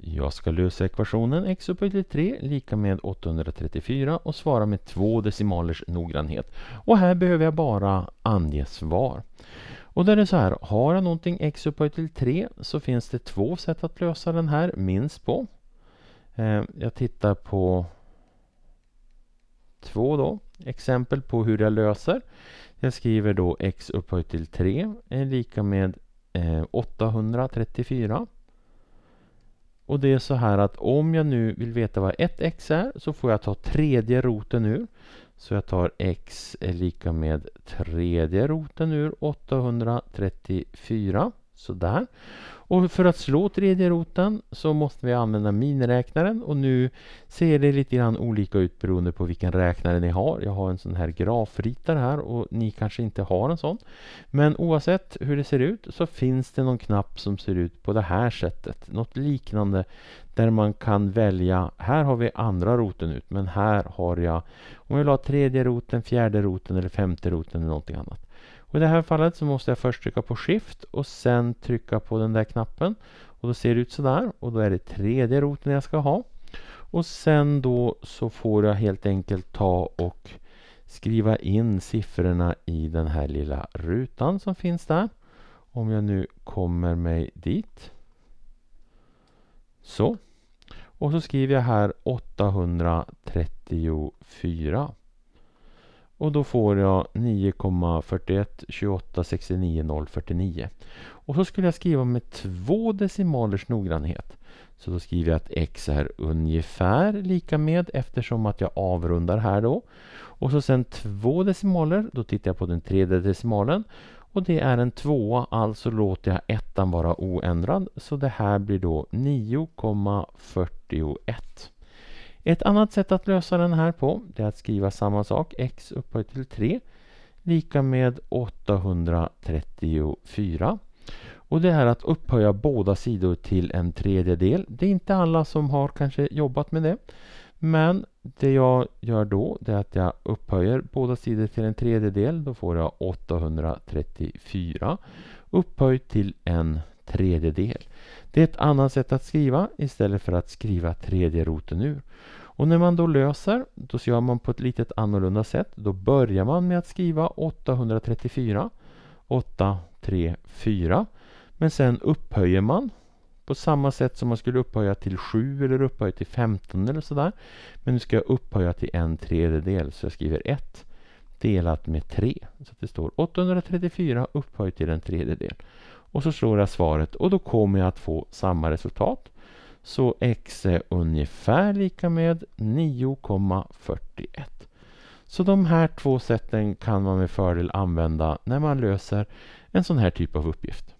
Jag ska lösa ekvationen x upphöjt 3 lika med 834 och svara med två decimalers noggrannhet. Och här behöver jag bara ange svar. Och där är det så här, har jag någonting x upphöjt till 3 så finns det två sätt att lösa den här minst på. Eh, jag tittar på två då, exempel på hur jag löser. Jag skriver då x upphöjt till 3 är lika med 834 eh, och det är så här att om jag nu vill veta vad ett x är så får jag ta tredje roten ur. Så jag tar x är lika med tredje roten ur 834. Sådär. Och för att slå tredje roten så måste vi använda miniräknaren och nu ser det lite grann olika ut beroende på vilken räknare ni har. Jag har en sån här grafritare här och ni kanske inte har en sån. Men oavsett hur det ser ut så finns det någon knapp som ser ut på det här sättet. Något liknande där man kan välja. Här har vi andra roten ut men här har jag om jag vill ha tredje roten, fjärde roten eller femte roten eller någonting annat. Och I det här fallet så måste jag först trycka på Shift och sen trycka på den där knappen. Och Då ser det ut sådär och då är det tredje roten jag ska ha. Och sen då så får jag helt enkelt ta och skriva in siffrorna i den här lilla rutan som finns där. Om jag nu kommer mig dit. Så, och så skriver jag här 834. Och då får jag 9,412869,049. Och så skulle jag skriva med två decimalers noggrannhet. Så då skriver jag att x är ungefär lika med eftersom att jag avrundar här då. Och så sen två decimaler, då tittar jag på den tredje decimalen. Och det är en tvåa, alltså låter jag ettan vara oändrad. Så det här blir då 9,41. Ett annat sätt att lösa den här på är att skriva samma sak, x upphöjt till 3 lika med 834. Och det är att upphöja båda sidor till en tredjedel. Det är inte alla som har kanske jobbat med det. Men det jag gör då är att jag upphöjer båda sidor till en tredjedel. Då får jag 834 upphöjt till en tredjedel. Det är ett annat sätt att skriva istället för att skriva tredje roten ur. Och när man då löser, då gör man på ett litet annorlunda sätt. Då börjar man med att skriva 834, 834 Men sen upphöjer man på samma sätt som man skulle upphöja till 7 eller upphöja till 15 eller sådär. Men nu ska jag upphöja till en tredjedel så jag skriver 1 delat med 3. Så det står 834 upphöjt till en tredjedel. Och så slår jag svaret och då kommer jag att få samma resultat. Så x är ungefär lika med 9,41. Så de här två sätten kan man med fördel använda när man löser en sån här typ av uppgift.